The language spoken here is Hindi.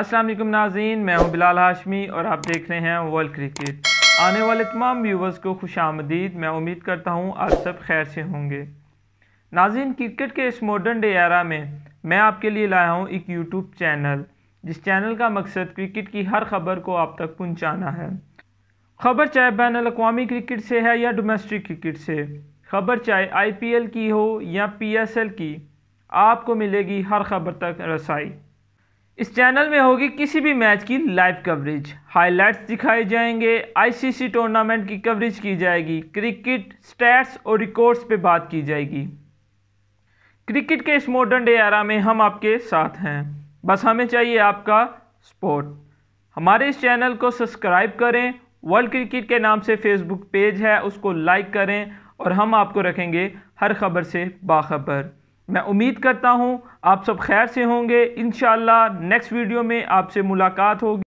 अस्सलाम वालेकुम नाजीन मैं हूं बिलाल हाशमी और आप देख रहे हैं वर्ल्ड क्रिकेट आने वाले तमाम व्यूवर्स को खुश आमदीद मैं उम्मीद करता हूं आप सब खैर से होंगे नाजीन क्रिकेट के इस मॉडर्न डे एरा में मैं आपके लिए लाया हूं एक यूट्यूब चैनल जिस चैनल का मकसद क्रिकेट की हर खबर को आप तक पहुँचाना है खबर चाहे बैन अवी क्रिकेट से है या डोमेस्टिक क्रिकेट से खबर चाहे आई पी एल की हो या पी एस एल की आपको मिलेगी हर खबर तक रसाई इस चैनल में होगी किसी भी मैच की लाइव कवरेज हाइलाइट्स दिखाए जाएंगे आईसीसी टूर्नामेंट की कवरेज की जाएगी क्रिकेट स्टैट्स और रिकॉर्ड्स पे बात की जाएगी क्रिकेट के इस मॉडर्न डे आरा में हम आपके साथ हैं बस हमें चाहिए आपका सपोर्ट हमारे इस चैनल को सब्सक्राइब करें वर्ल्ड क्रिकेट के नाम से फेसबुक पेज है उसको लाइक करें और हम आपको रखेंगे हर खबर से बाखबर मैं उम्मीद करता हूँ आप सब खैर से होंगे इन नेक्स्ट वीडियो में आपसे मुलाकात होगी